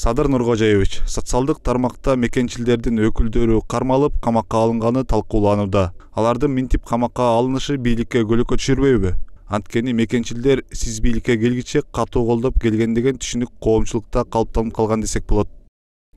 садыр нургожоевич социалдык тармақта мекенчилдердин өкүлдөрү қармалып қамаққа алынғаны талкууланууда алардын минтип қамаққа алынышы бийликке көлік түшүрбөйбү анткени мекенчилдер сіз бийликке келгиче катуу колдоп келген деген түшүнүк коомчулукта калыптанып қалған десек болады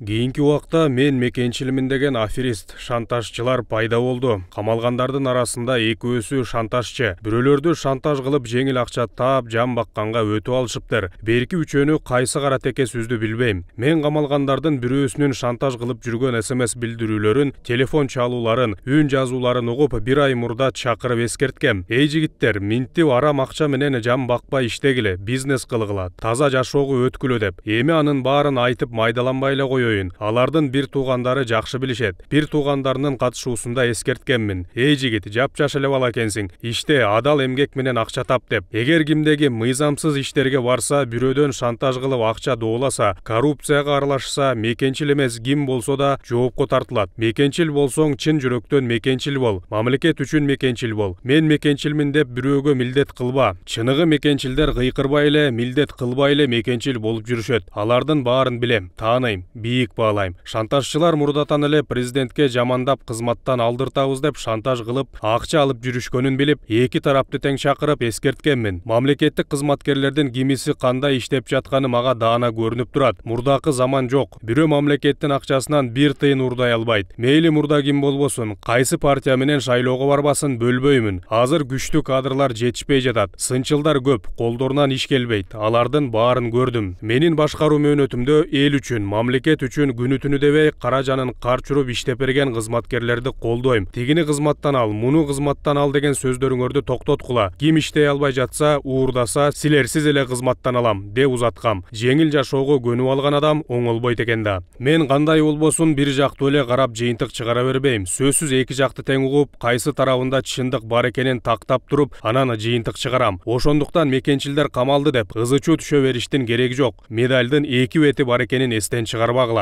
кейінгі уақытта мен мекеншілімін деген аферист шантажшылар пайда болды қамалғандардың арасында екі өсі шантажшы біреулерді шантаж қылып жеңіл ақша таап жан баққанға өтө алышыптыр берки үчөөнү кайсы теке сүзді билбейм мен қамалғандардың бирөөсүнүн шантаж кылып жүргөн смс билдирүүлөрүн телефон чалууларын үн жазууларын угуп бир ай мурда чакырып эскерткем эй жигиттер минтип арам акча менен жан бакпай иштегиле бизнес кылгыла таза жашоого өткүлө деп эми анын баарын айтып майдаланбай эле өтөйүн алардын бир туугандары жакшы билишет бир туугандарынын катышуусунда эскерткенмин эй жигит жапжаш эле бала экенсиң иште адал эмгек менен акча тап деп эгер кимдеги мыйзамсыз иштерге барса бирөөдөн шантаж кылып акча дооласа коррупцияга аралашса мекенчил эмес ким болсо да жоопко тартылат мекенчил болсоң чын жүрөктөн мекенчил бол мамлекет үчүн мекенчил бол мен мекенчилмин деп бирөөгө милдет кылба чыныгы мекенчилдер кыйкырбай эле милдет кылбай эле мекенчил болуп жүрүшөт алардын баарын билем тааныйм бийик баалайм шантажчылар мурдатан эле президентке жамандап кызматтан алдыртабыз деп шантаж кылып акча алып жүрүшкөнүн билип эки тарапты тең чакырып эскерткенмин мамлекеттик кызматкерлердин кимиси кандай иштеп жатканы мага даана көрүнүп турат мурдакы заман жок бирөө мамлекеттин акчасынан бир тыйын урдай албайт мейли мурда ким болбосун кайсы партия менен шайлоого барбасын бөлбөймүн азыр күчтүү кадрлар жетишпей жатат сынчылдар көп колдорунан иш келбейт алардын баарын көрдүм менин башкаруу мөөнөтүмдө эл үчүн мамлекет үчүн күнүтүнү дебей кара жанын кар чуруп иштеп берген кызматкерлерди колдойм тигини кызматтан ал муну кызматтан ал деген сөздөрүңөрдү токтоткула ким иштей албай жатса уурдаса силерсиз эле кызматтан алам деп узаткам жеңил жашоого көнүп алган адам оңолбойт экен да мен кандай болбосун бир жактуу эле карап жыйынтык чыгара бербейм сөзсүз эки жакты тең угуп кайсы тарабында чындык бар экенин тактап туруп анан жыйынтык чыгарам ошондуктан мекенчилдер камалды деп ызы чуу түшө бериштин кереги жок медалдын эки бети бар экенин эстен чыгарбагыла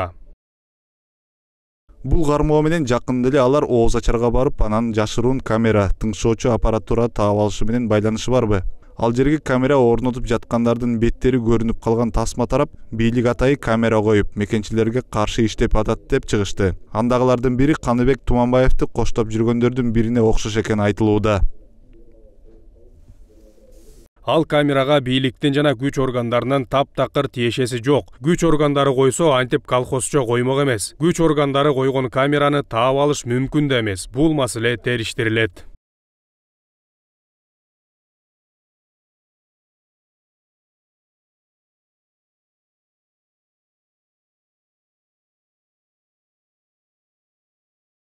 бул кармоо менен жакын эле алар ооз ачарга барып анан жашыруун камера тыңшоочу аппаратура таап алышы менен байланышы барбы ал жерге камера орнотуп жаткандардын беттери көрүнүп калган тасма тарап бийлик атайы камера коюп мекенчилерге каршы иштеп атат деп чыгышты андагылардын бири каныбек туманбаевди коштоп жүргөндөрдүн бирине окшош экени айтылууда ал камераға бийликтин жана күч органдарынын таптакыр тиешеси жоқ. күч органдары койсо антип колхозчо коймок эмес күч органдары койгон камераны таап алыш мүмкүн да эмес бул маселе